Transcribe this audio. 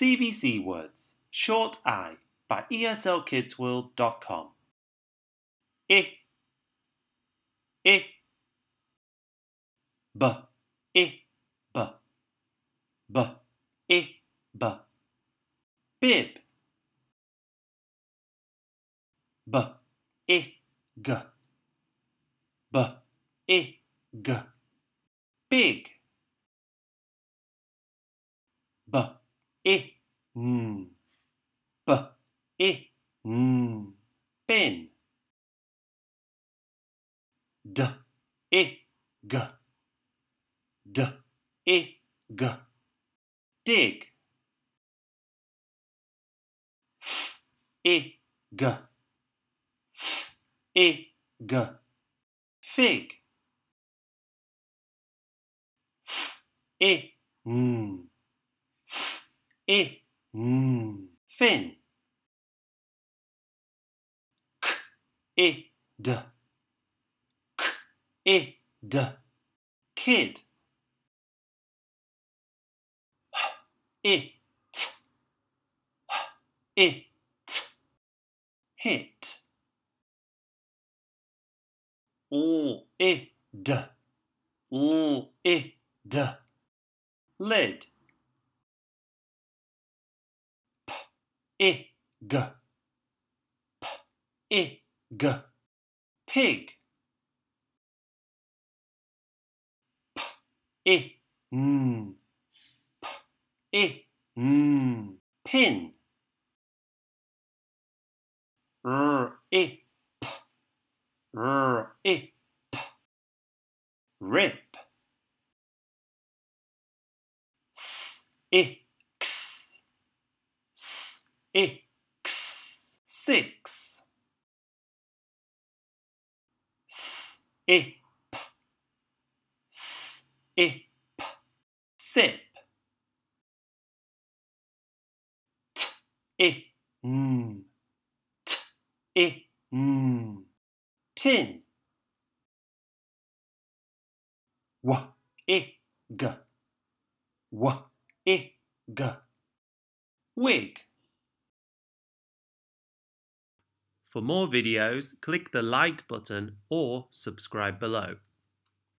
CBC Words, Short I by ESLKidsWorld.com. I, I, b, I, b, b, I, b, bib, b, I, g, b, I, g, big, b e n b e n bin d e eh, g d e eh, g dig f e eh, g f e g fig f e n hmm e n fin k e d k e d kid h e t h e t hit o e d o e d lid ig, p, ig, pig. P, i, n, p, i, n, pin. R, i, p, r, i, p, rip. S, i, X six sip sip sip t i n t i n tin w i g w i g wig For more videos, click the like button or subscribe below.